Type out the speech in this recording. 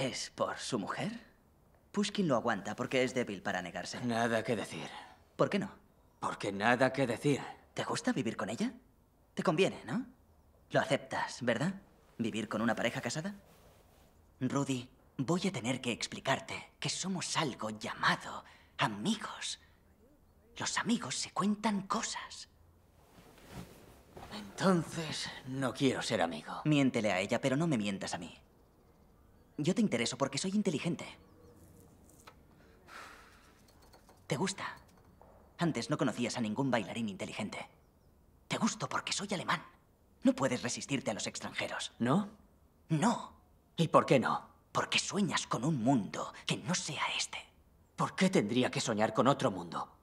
¿Es por su mujer? Pushkin lo aguanta porque es débil para negarse. Nada que decir. ¿Por qué no? Porque nada que decir. ¿Te gusta vivir con ella? Te conviene, ¿no? Lo aceptas, ¿verdad? ¿Vivir con una pareja casada? Rudy, voy a tener que explicarte que somos algo llamado amigos. Los amigos se cuentan cosas. Entonces, no quiero ser amigo. Miéntele a ella, pero no me mientas a mí. Yo te intereso porque soy inteligente. Te gusta. Antes no conocías a ningún bailarín inteligente. Te gusto porque soy alemán. No puedes resistirte a los extranjeros. ¿No? No. ¿Y por qué no? Porque sueñas con un mundo que no sea este. ¿Por qué tendría que soñar con otro mundo?